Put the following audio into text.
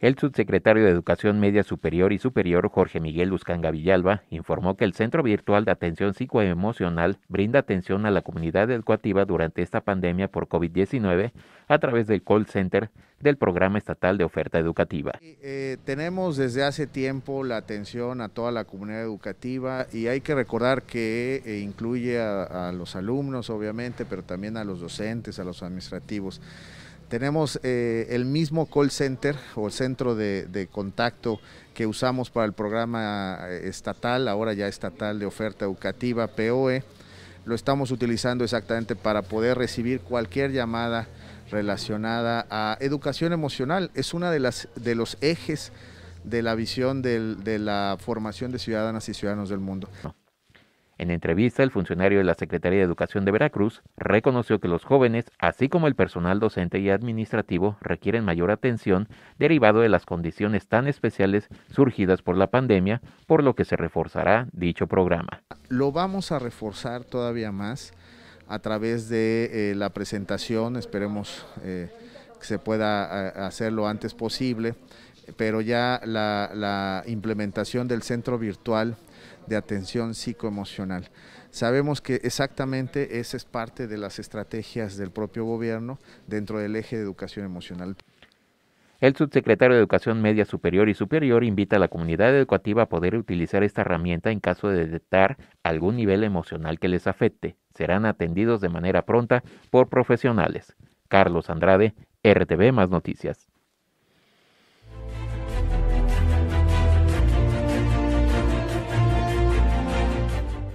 El subsecretario de Educación Media Superior y Superior, Jorge Miguel Luzcanga Villalba, informó que el Centro Virtual de Atención Psicoemocional brinda atención a la comunidad educativa durante esta pandemia por COVID-19 a través del call center del Programa Estatal de Oferta Educativa. Eh, tenemos desde hace tiempo la atención a toda la comunidad educativa y hay que recordar que eh, incluye a los alumnos, obviamente, pero también a los docentes, a los administrativos. Tenemos eh, el mismo call center o centro de, contacto que usamos para el programa eh, estatal, ahora ya estatal de oferta educativa, POE. Lo estamos utilizando exactamente para poder recibir cualquier llamada relacionada a educación emocional. Es uno de, las, de los ejes de la visión de la formación de ciudadanas y ciudadanos del mundo. En entrevista, el funcionario de la Secretaría de Educación de Veracruz reconoció que los jóvenes, así como el personal docente y administrativo, requieren mayor atención derivado de las condiciones tan especiales surgidas por la pandemia, por lo que se reforzará dicho programa. Lo vamos a reforzar todavía más a través de eh, la presentación, esperemos eh, que se pueda eh, hacer lo antes posible pero ya la, implementación del centro virtual de atención psicoemocional. Sabemos que exactamente esa es parte de las estrategias del propio gobierno dentro del eje de educación emocional. El subsecretario de Educación Media Superior y Superior invita a la comunidad educativa a poder utilizar esta herramienta en caso de detectar algún nivel emocional que les afecte. Serán atendidos de manera pronta por profesionales. Carlos Andrade, RTV Más Noticias.